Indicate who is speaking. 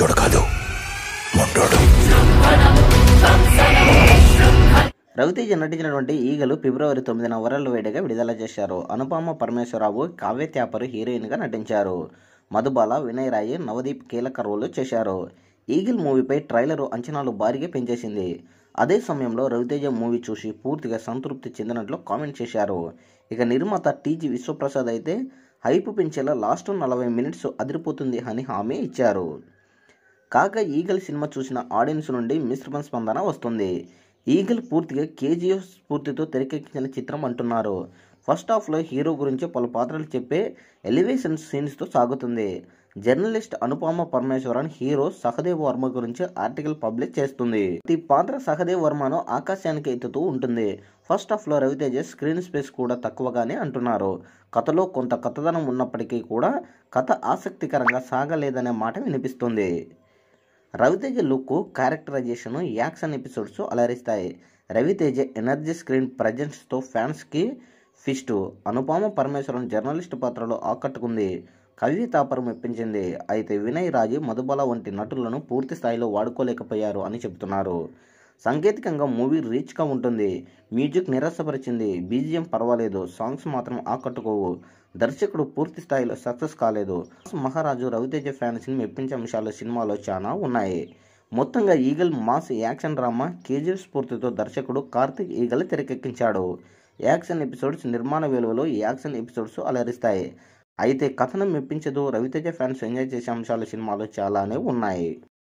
Speaker 1: పిచ్చోడు కాదు మొండోడు రవితేజ నటించినటువంటి ఈగలు ఫిబ్రవరి తొమ్మిదిన వరల్డ్ వైడ్గా విడుదల చేశారు అనుపమ పరమేశ్వరరావు కావ్య త్యాపరు హీరోయిన్గా నటించారు మధుబాల వినయ్ రాయి నవదీప్ కీలక రోలు చేశారు ఈగిల్ మూవీపై ట్రైలరు అంచనాలు భారీగా పెంచేసింది అదే సమయంలో రవితేజ మూవీ చూసి పూర్తిగా సంతృప్తి చెందినట్లు కామెంట్ చేశారు ఇక నిర్మాత టీజీ విశ్వప్రసాద్ అయితే హైపు పెంచేలా లాస్ట్ నలభై మినిట్స్ అదిరిపోతుంది అని హామీ ఇచ్చారు కాక ఈగల్ సినిమా చూసిన ఆడియన్స్ నుండి మిశ్రమ స్పందన వస్తుంది ఈగల్ పూర్తిగా కేజీఎఫ్ స్ఫూర్తితో తెరకెక్కించిన చిత్రం అంటున్నారు ఫస్ట్ హాఫ్లో హీరో గురించి పలు పాత్రలు చెప్పే ఎలివేషన్ సీన్స్తో సాగుతుంది జర్నలిస్ట్ అనుపమ పరమేశ్వరన్ హీరో సహదేవ్ వర్మ గురించి ఆర్టికల్ పబ్లిష్ చేస్తుంది ప్రతి పాత్ర సహదేవ్ వర్మను ఆకాశానికి ఎత్తుతూ ఉంటుంది ఫస్ట్ హాఫ్లో రవితేజ స్క్రీన్ స్పేస్ కూడా తక్కువగానే అంటున్నారు కథలో కొంత కథదనం ఉన్నప్పటికీ కూడా కథ ఆసక్తికరంగా సాగలేదనే మాట వినిపిస్తుంది Raviteja look characterisation action episodes అలరిస్తాయి రవితేజ ఎనర్జీ స్క్రీన్ ప్రజెన్స్తో ఫ్యాన్స్కి ఫిస్ట్ అనుపమ పరమేశ్వరం జర్నలిస్ట్ పాత్రలో ఆకట్టుకుంది కవి తాపరం మెప్పించింది అయితే వినయ్ రాజు మధుబల వంటి నటులను పూర్తి స్థాయిలో వాడుకోలేకపోయారు అని చెబుతున్నారు సాంకేతికంగా మూవీ రీచ్గా ఉంటుంది మ్యూజిక్ నిరాశపరిచింది బీజిఎం పర్వాలేదు సాంగ్స్ మాత్రం ఆకట్టుకోవు దర్శకుడు పూర్తి స్థాయిలో సక్సెస్ కాలేదు మహారాజు రవితేజ ఫ్యాన్స్ని మెప్పించే అంశాలు సినిమాలో చాలా ఉన్నాయి మొత్తంగా Eagle mass action drama KGF స్ఫూర్తితో దర్శకుడు కార్తిక్ ఈగల్ తెరకెక్కించాడు యాక్షన్ ఎపిసోడ్స్ నిర్మాణ వేలువలో యాక్షన్ ఎపిసోడ్స్ అలరిస్తాయి అయితే కథనం మెప్పించదు రవితేజ ఫ్యాన్స్ ఎంజాయ్ చేసే అంశాలు సినిమాలో చాలానే ఉన్నాయి